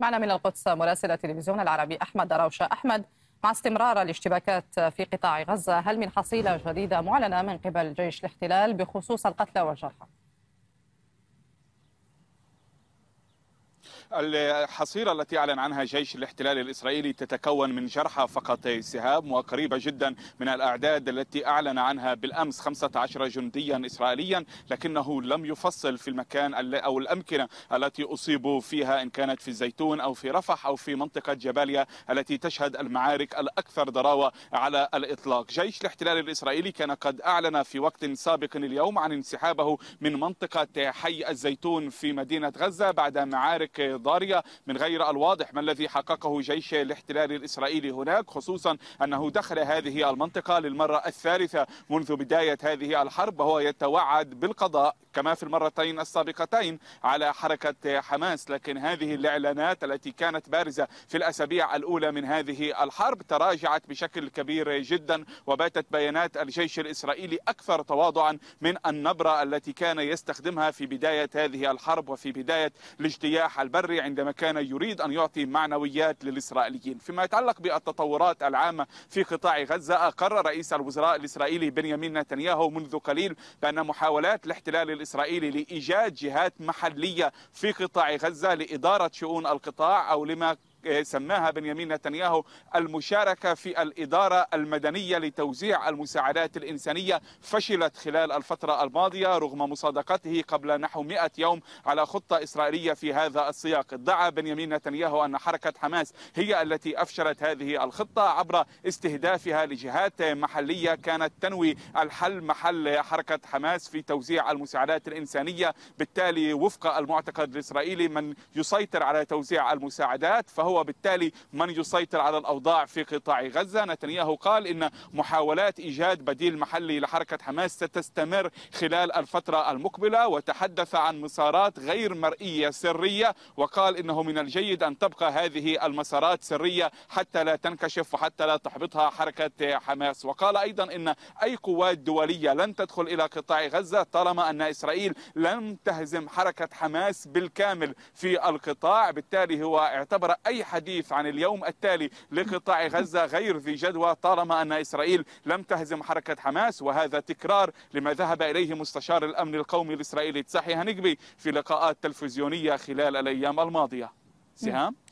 معنا من القدس مراسل التلفزيون العربي أحمد روشة أحمد مع استمرار الاشتباكات في قطاع غزة هل من حصيلة جديدة معلنة من قبل جيش الاحتلال بخصوص القتلى والجرحى؟ الحصيرة التي أعلن عنها جيش الاحتلال الإسرائيلي تتكون من جرحى فقط سهاب وقريبة جدا من الأعداد التي أعلن عنها بالأمس 15 جنديا إسرائيليا لكنه لم يفصل في المكان أو الأمكنة التي أصيبوا فيها إن كانت في الزيتون أو في رفح أو في منطقة جباليا التي تشهد المعارك الأكثر ضراوة على الإطلاق جيش الاحتلال الإسرائيلي كان قد أعلن في وقت سابق اليوم عن انسحابه من منطقة حي الزيتون في مدينة غزة بعد معارك الضارية من غير الواضح ما الذي حققه جيش الاحتلال الإسرائيلي هناك خصوصا أنه دخل هذه المنطقة للمرة الثالثة منذ بداية هذه الحرب وهو يتوعد بالقضاء كما في المرتين السابقتين على حركة حماس لكن هذه الإعلانات التي كانت بارزة في الأسابيع الأولى من هذه الحرب تراجعت بشكل كبير جدا وباتت بيانات الجيش الإسرائيلي أكثر تواضعا من النبرة التي كان يستخدمها في بداية هذه الحرب وفي بداية الاجتياح البري عندما كان يريد أن يعطي معنويات للإسرائيليين فيما يتعلق بالتطورات العامة في قطاع غزة أقر رئيس الوزراء الإسرائيلي بنيامين نتنياهو منذ قليل بأن محاولات الاحتلال الإسرائيلي لإيجاد جهات محلية في قطاع غزة لإدارة شؤون القطاع أو لما سماها بنيامين نتنياهو المشاركة في الإدارة المدنية لتوزيع المساعدات الإنسانية فشلت خلال الفترة الماضية رغم مصادقته قبل نحو 100 يوم على خطة إسرائيلية في هذا السياق ادعى بنيامين نتنياهو أن حركة حماس هي التي أفشلت هذه الخطة عبر استهدافها لجهات محلية كانت تنوي الحل محل حركة حماس في توزيع المساعدات الإنسانية بالتالي وفق المعتقد الإسرائيلي من يسيطر على توزيع المساعدات فهو هو بالتالي من يسيطر على الأوضاع في قطاع غزة نتنياهو قال إن محاولات إيجاد بديل محلي لحركة حماس ستستمر خلال الفترة المقبلة وتحدث عن مسارات غير مرئية سرية وقال إنه من الجيد أن تبقى هذه المسارات سرية حتى لا تنكشف وحتى لا تحبطها حركة حماس وقال أيضا إن أي قوات دولية لن تدخل إلى قطاع غزة طالما أن إسرائيل لم تهزم حركة حماس بالكامل في القطاع بالتالي هو اعتبر أي حديث عن اليوم التالي لقطاع غزة غير ذي جدوى طالما أن إسرائيل لم تهزم حركة حماس وهذا تكرار لما ذهب إليه مستشار الأمن القومي الإسرائيلي تساحي هنجبي في لقاءات تلفزيونية خلال الأيام الماضية سهام